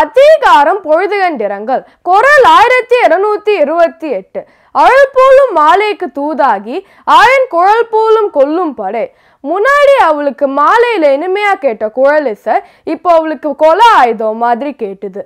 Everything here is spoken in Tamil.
அதிகாரம் பொழுதுகண்டிரங்கள் குரல் ஆயிரத்தி இருநூத்தி இருபத்தி எட்டு அழல் போலும் மாலைக்கு தூதாகி ஆயன் குழல் போலும் கொல்லும் படை முன்னாடி அவளுக்கு மாலையில இனிமையா கேட்ட இசை இப்போ அவளுக்கு கொலை ஆயுதம் மாதிரி கேட்டுது